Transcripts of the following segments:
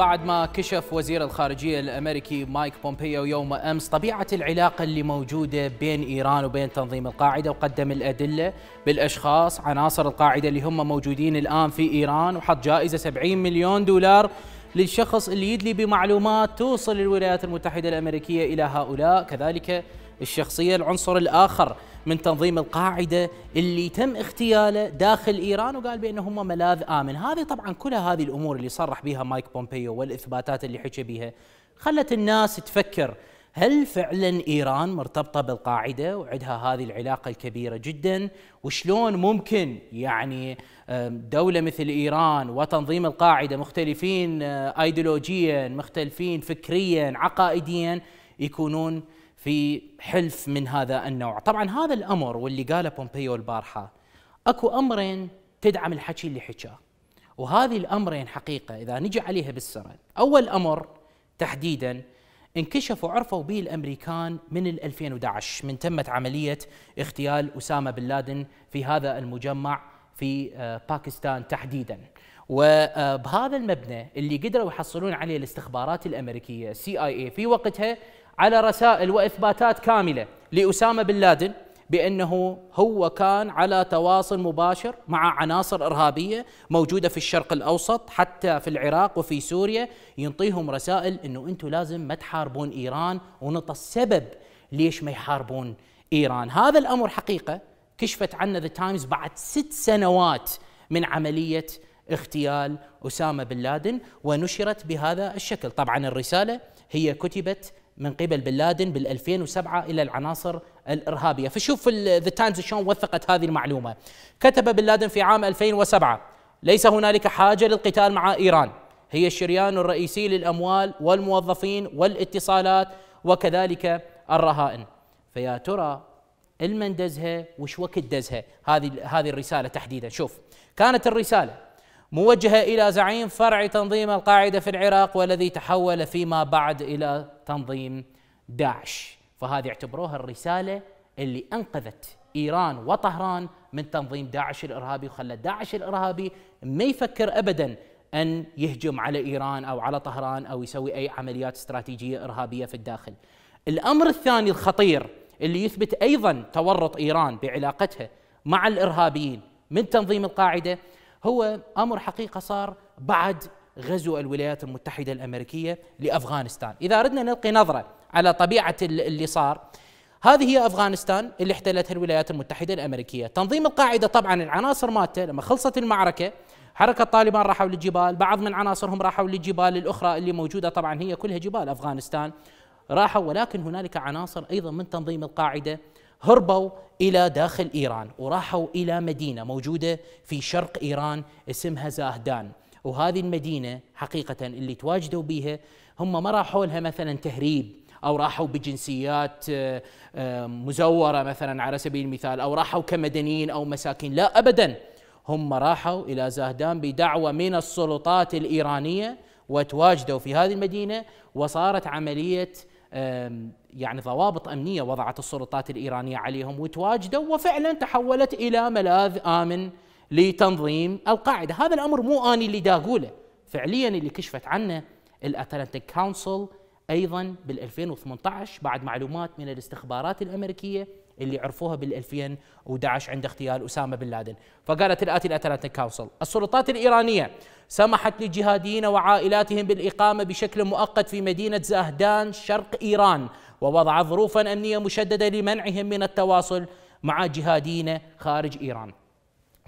بعد ما كشف وزير الخارجية الأمريكي مايك بومبيو يوم أمس طبيعة العلاقة اللي موجودة بين إيران وبين تنظيم القاعدة وقدم الأدلة بالأشخاص عناصر القاعدة اللي هم موجودين الآن في إيران وحط جائزة 70 مليون دولار للشخص اللي يدلي بمعلومات توصل للولايات المتحدة الأمريكية إلى هؤلاء كذلك الشخصية العنصر الآخر من تنظيم القاعدة اللي تم اغتياله داخل إيران وقال بأنهم ملاذ آمن هذه طبعا كل هذه الأمور اللي صرح بها مايك بومبيو والإثباتات اللي حكى بها خلت الناس تفكر هل فعلا إيران مرتبطة بالقاعدة وعندها هذه العلاقة الكبيرة جدا وشلون ممكن يعني دولة مثل إيران وتنظيم القاعدة مختلفين آه، أيديولوجيا مختلفين فكريا عقائديا يكونون في حلف من هذا النوع طبعا هذا الأمر واللي قاله بومبيو البارحة أكو أمرين تدعم الحكي اللي حكاه وهذه الأمرين حقيقة إذا نجي عليها بالسرد أول أمر تحديدا انكشف وعرفوا به الامريكان من 2011 من تمت عمليه اغتيال اسامه بن لادن في هذا المجمع في آه، باكستان تحديدا وبهذا المبنى اللي قدروا يحصلون عليه الاستخبارات الامريكيه سي اي اي في وقتها على رسائل واثباتات كامله لاسامه بن لادن بانه هو كان على تواصل مباشر مع عناصر ارهابيه موجوده في الشرق الاوسط حتى في العراق وفي سوريا ينطيهم رسائل انه انتم لازم ما تحاربون ايران ونطى السبب ليش ما يحاربون ايران، هذا الامر حقيقه كشفت عنه ذا تايمز بعد ست سنوات من عمليه اغتيال اسامه بن لادن ونشرت بهذا الشكل، طبعا الرساله هي كتبت من قبل بن لادن بال 2007 الى العناصر الارهابيه، فشوف ذا تايمز شلون وثقت هذه المعلومه. كتب بن لادن في عام 2007 ليس هنالك حاجه للقتال مع ايران، هي الشريان الرئيسي للاموال والموظفين والاتصالات وكذلك الرهائن. فيا ترى المن دزها وش وقت دزها هذه هذه الرساله تحديدا شوف كانت الرساله موجهة إلى زعيم فرع تنظيم القاعدة في العراق والذي تحول فيما بعد إلى تنظيم داعش فهذه اعتبروها الرسالة اللي أنقذت إيران وطهران من تنظيم داعش الإرهابي وخلى داعش الإرهابي ما يفكر أبدا أن يهجم على إيران أو على طهران أو يسوي أي عمليات استراتيجية إرهابية في الداخل الأمر الثاني الخطير اللي يثبت أيضا تورط إيران بعلاقتها مع الإرهابيين من تنظيم القاعدة هو امر حقيقه صار بعد غزو الولايات المتحده الامريكيه لافغانستان، اذا اردنا نلقي نظره على طبيعه اللي صار هذه هي افغانستان اللي احتلتها الولايات المتحده الامريكيه، تنظيم القاعده طبعا العناصر مالته لما خلصت المعركه حركه طالبان راحوا للجبال، بعض من عناصرهم راحوا للجبال الاخرى اللي موجوده طبعا هي كلها جبال افغانستان راحوا ولكن هنالك عناصر ايضا من تنظيم القاعده هربوا إلى داخل إيران وراحوا إلى مدينة موجودة في شرق إيران اسمها زاهدان وهذه المدينة حقيقة اللي تواجدوا بها هم ما راحوا لها مثلا تهريب أو راحوا بجنسيات آه، آه، مزورة مثلا على سبيل المثال أو راحوا كمدنيين أو مساكين لا أبدا هم راحوا إلى زاهدان بدعوة من السلطات الإيرانية وتواجدوا في هذه المدينة وصارت عملية يعني ضوابط امنيه وضعت السلطات الايرانيه عليهم وتواجدوا وفعلا تحولت الى ملاذ امن لتنظيم القاعده، هذا الامر مو اني اللي داقوله فعليا اللي كشفت عنه الاتلانتيك كونسل ايضا بال 2018 بعد معلومات من الاستخبارات الامريكيه اللي عرفوها بال2011 عند اغتيال أسامة بن لادن فقالت الآتي الأتلانتيك كاوسل: السلطات الإيرانية سمحت للجهاديين وعائلاتهم بالإقامة بشكل مؤقت في مدينة زهدان شرق إيران ووضعت ظروفا أمنية مشددة لمنعهم من التواصل مع جهاديين خارج إيران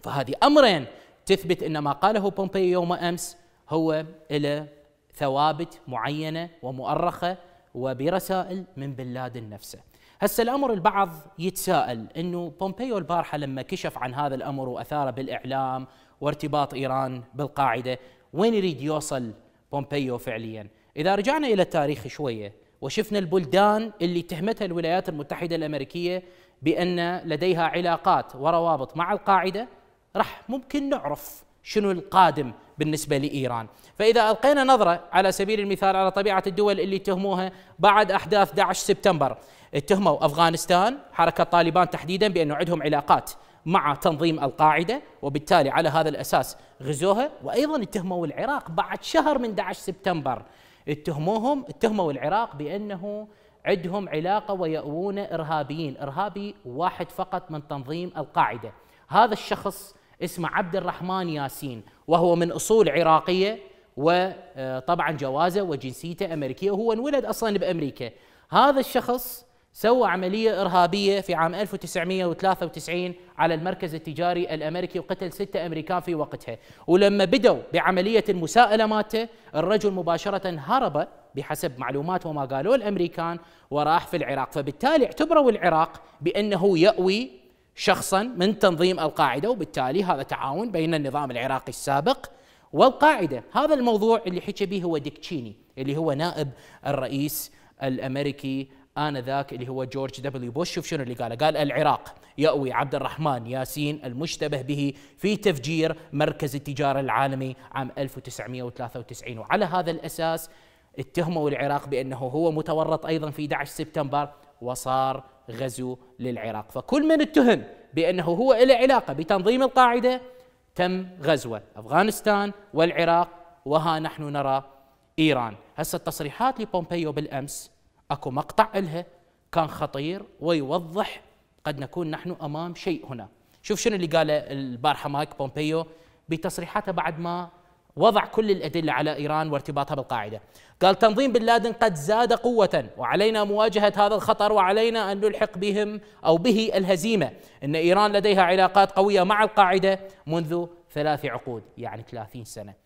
فهذه أمرين تثبت أن ما قاله بومبيو يوم أمس هو إلى ثوابت معينة ومؤرخة وبرسائل من بن لادن نفسه هسه الامر البعض يتساءل انه بومبيو البارحه لما كشف عن هذا الامر واثاره بالاعلام وارتباط ايران بالقاعده وين يريد يوصل بومبيو فعليا اذا رجعنا الى التاريخ شويه وشفنا البلدان اللي تهمتها الولايات المتحده الامريكيه بان لديها علاقات وروابط مع القاعده راح ممكن نعرف شنو القادم بالنسبة لإيران فإذا ألقينا نظرة على سبيل المثال على طبيعة الدول اللي تهموها بعد أحداث 11 سبتمبر اتهموا أفغانستان حركة طالبان تحديدا بأنه عندهم علاقات مع تنظيم القاعدة وبالتالي على هذا الأساس غزوها وأيضا اتهموا العراق بعد شهر من 11 سبتمبر اتهموهم اتهموا العراق بأنه عندهم علاقة ويأوون إرهابيين إرهابي واحد فقط من تنظيم القاعدة هذا الشخص اسمه عبد الرحمن ياسين وهو من أصول عراقية وطبعا آه، جوازه وجنسيته أمريكية وهو انولد أصلا بأمريكا هذا الشخص سوى عملية إرهابية في عام 1993 على المركز التجاري الأمريكي وقتل ستة أمريكان في وقتها ولما بدوا بعملية المساءلة ماته الرجل مباشرة هرب بحسب معلومات وما قالوا الأمريكان وراح في العراق فبالتالي اعتبروا العراق بأنه يأوي شخصا من تنظيم القاعده وبالتالي هذا تعاون بين النظام العراقي السابق والقاعده، هذا الموضوع اللي حكى به هو ديكتشيني اللي هو نائب الرئيس الامريكي انذاك اللي هو جورج دبليو بوش شوف شنو اللي قاله قال العراق يأوي عبد الرحمن ياسين المشتبه به في تفجير مركز التجارة العالمي عام 1993 وعلى هذا الأساس اتهموا العراق بأنه هو متورط أيضا في 11 سبتمبر وصار غزو للعراق فكل من اتهم بأنه هو له علاقة بتنظيم القاعدة تم غزوه أفغانستان والعراق وها نحن نرى إيران هسه التصريحات لبومبيو بالأمس أكو مقطع إلها كان خطير ويوضح قد نكون نحن أمام شيء هنا شوف شنو اللي قاله البارحة مايك بومبيو بتصريحاته بعد ما وضع كل الأدلة على إيران وارتباطها بالقاعدة قال تنظيم بن لادن قد زاد قوة وعلينا مواجهة هذا الخطر وعلينا أن نلحق بهم أو به الهزيمة إن إيران لديها علاقات قوية مع القاعدة منذ ثلاث عقود يعني 30 سنة